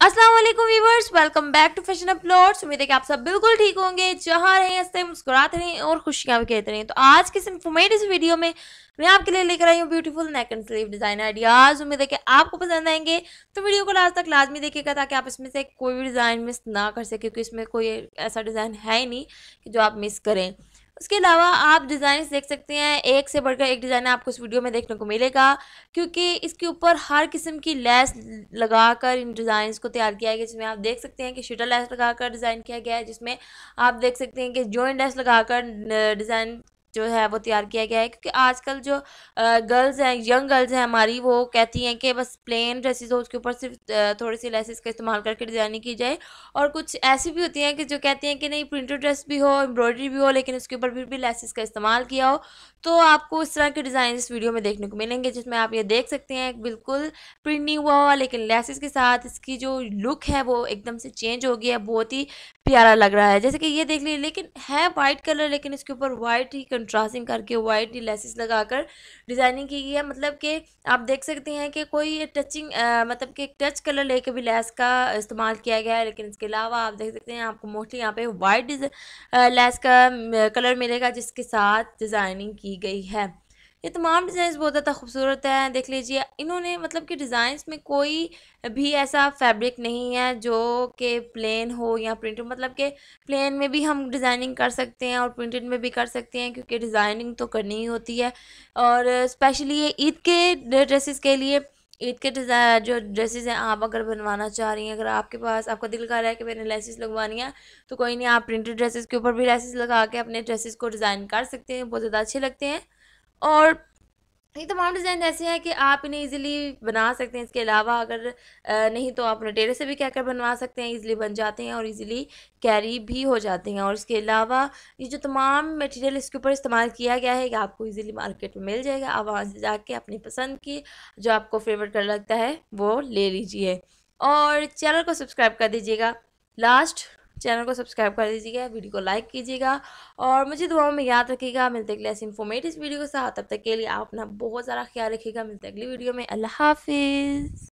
Aslam viewers welcome back to fashion uploads उम्मीद है कि आप सब बिल्कुल ठीक होंगे जहाँ रहें हंसते मुस्कुराते रहें और खुशियाँ भी कहते रहें तो आज के इस इन्फॉर्मेटिव वीडियो में मैं आपके लिए लेकर आई हूँ beautiful neck and sleeve design ideas उम्मीद है कि आपको पसंद आएंगे तो वीडियो को लास्ट तक लाजमी देखिएगा ताकि आप इसमें से कोई भी डिज़ाइन मिस ना कर सकें क्योंकि इसमें कोई ऐसा डिज़ाइन है ही नहीं कि जो आप मिस करें उसके अलावा आप डिज़ाइन देख सकते हैं एक से बढ़कर एक डिज़ाइन आपको इस वीडियो में देखने को मिलेगा क्योंकि इसके ऊपर हर किस्म की लेस लगाकर इन डिज़ाइन को तैयार किया गया जिसमें आप देख सकते हैं कि शीटर लेस लगाकर डिज़ाइन किया गया है जिसमें आप देख सकते हैं कि जॉइंट लेस लगाकर डिज़ाइन जो है वो तैयार किया गया है क्योंकि आजकल जो गर्ल्स हैं यंग गर्ल्स हैं हमारी वो कहती हैं कि बस प्लेन ड्रेसेस हो उसके ऊपर सिर्फ थोड़ी सी लेसेस का इस्तेमाल करके डिज़ाइनिंग की जाए और कुछ ऐसी भी होती हैं कि जो कहती हैं कि नहीं प्रिंटेड ड्रेस भी हो एम्ब्रॉयडरी भी हो लेकिन उसके ऊपर फिर भी, लेसिस लेसेस का इस्तेमाल किया हो तो आपको इस तरह के डिज़ाइन इस वीडियो में देखने को मिलेंगे जिसमें आप ये देख सकते हैं बिल्कुल प्रिंट नहीं हुआ हुआ लेकिन लेसेस के साथ इसकी जो लुक है वो एकदम से चेंज हो गई है बहुत ही प्यारा लग रहा है जैसे कि ये देख लीजिए लेकिन है वाइट कलर लेकिन इसके ऊपर वाइट ही कंट्रास्टिंग करके वाइट लेसिस लगाकर डिज़ाइनिंग की गई है मतलब कि आप देख सकते हैं कि कोई टचिंग मतलब कि टच कलर लेके भी लेस का इस्तेमाल किया गया है लेकिन इसके अलावा आप देख सकते हैं आपको मोस्टली यहाँ पे वाइट लेस का कलर मिलेगा जिसके साथ डिज़ाइनिंग की गई है ये तमाम डिज़ाइंस बहुत ज़्यादा खूबसूरत हैं देख लीजिए इन्होंने मतलब कि डिज़ाइंस में कोई भी ऐसा फैब्रिक नहीं है जो कि प्लेन हो या प्रिंट मतलब कि प्लेन में भी हम डिज़ाइनिंग कर सकते हैं और प्रिंटेड में भी कर सकते हैं क्योंकि डिज़ाइनिंग तो करनी ही होती है और स्पेशली ये ईद के ड्रेसेस के लिए ईद के डिज़ाइन जो ड्रेसेस हैं आप अगर बनवाना चाह रही हैं अगर आपके पास आपका दिल कर रहा है कि मैंने लेसेस लगवानी है तो कोई नहीं आप प्रिंटेड ड्रेसेस के ऊपर भी लेसेस लगा के अपने ड्रेसेस को डिज़ाइन कर सकते हैं बहुत ज़्यादा अच्छे लगते हैं और ये तमाम डिज़ाइन ऐसे हैं कि आप इन्हें इजीली बना सकते हैं इसके अलावा अगर नहीं तो आप नटेरे से भी कहकर बनवा सकते हैं इजीली बन जाते हैं और इजीली कैरी भी हो जाते हैं और इसके अलावा ये जो तमाम मटेरियल इसके ऊपर इस्तेमाल किया गया है कि आपको इजीली मार्केट में मिल जाएगा आप वहाँ से जाके अपनी पसंद की जो आपको फेवरेट कलर लगता है वो ले लीजिए और चैनल को सब्सक्राइब कर दीजिएगा लास्ट चैनल को सब्सक्राइब कर दीजिएगा वीडियो को लाइक कीजिएगा और मुझे दुआओं में याद रखिएगा मिलते अगले ऐसे इन्फॉर्मेटिव वीडियो के साथ तब तक के लिए आप अपना बहुत सारा ख्याल रखिएगा मिलते अगली वीडियो में अल्लाह हाफिज़